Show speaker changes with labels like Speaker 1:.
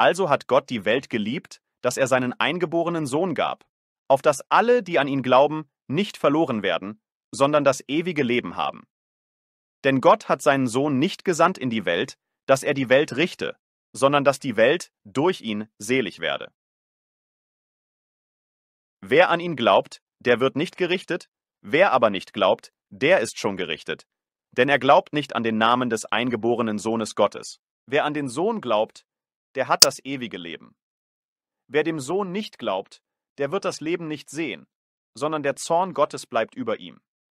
Speaker 1: Also hat Gott die Welt geliebt, dass er seinen eingeborenen Sohn gab, auf dass alle, die an ihn glauben, nicht verloren werden, sondern das ewige Leben haben. Denn Gott hat seinen Sohn nicht gesandt in die Welt, dass er die Welt richte, sondern dass die Welt durch ihn selig werde. Wer an ihn glaubt, der wird nicht gerichtet, wer aber nicht glaubt, der ist schon gerichtet, denn er glaubt nicht an den Namen des eingeborenen Sohnes Gottes. Wer an den Sohn glaubt, der hat das ewige Leben. Wer dem Sohn nicht glaubt, der wird das Leben nicht sehen, sondern der Zorn Gottes bleibt über ihm.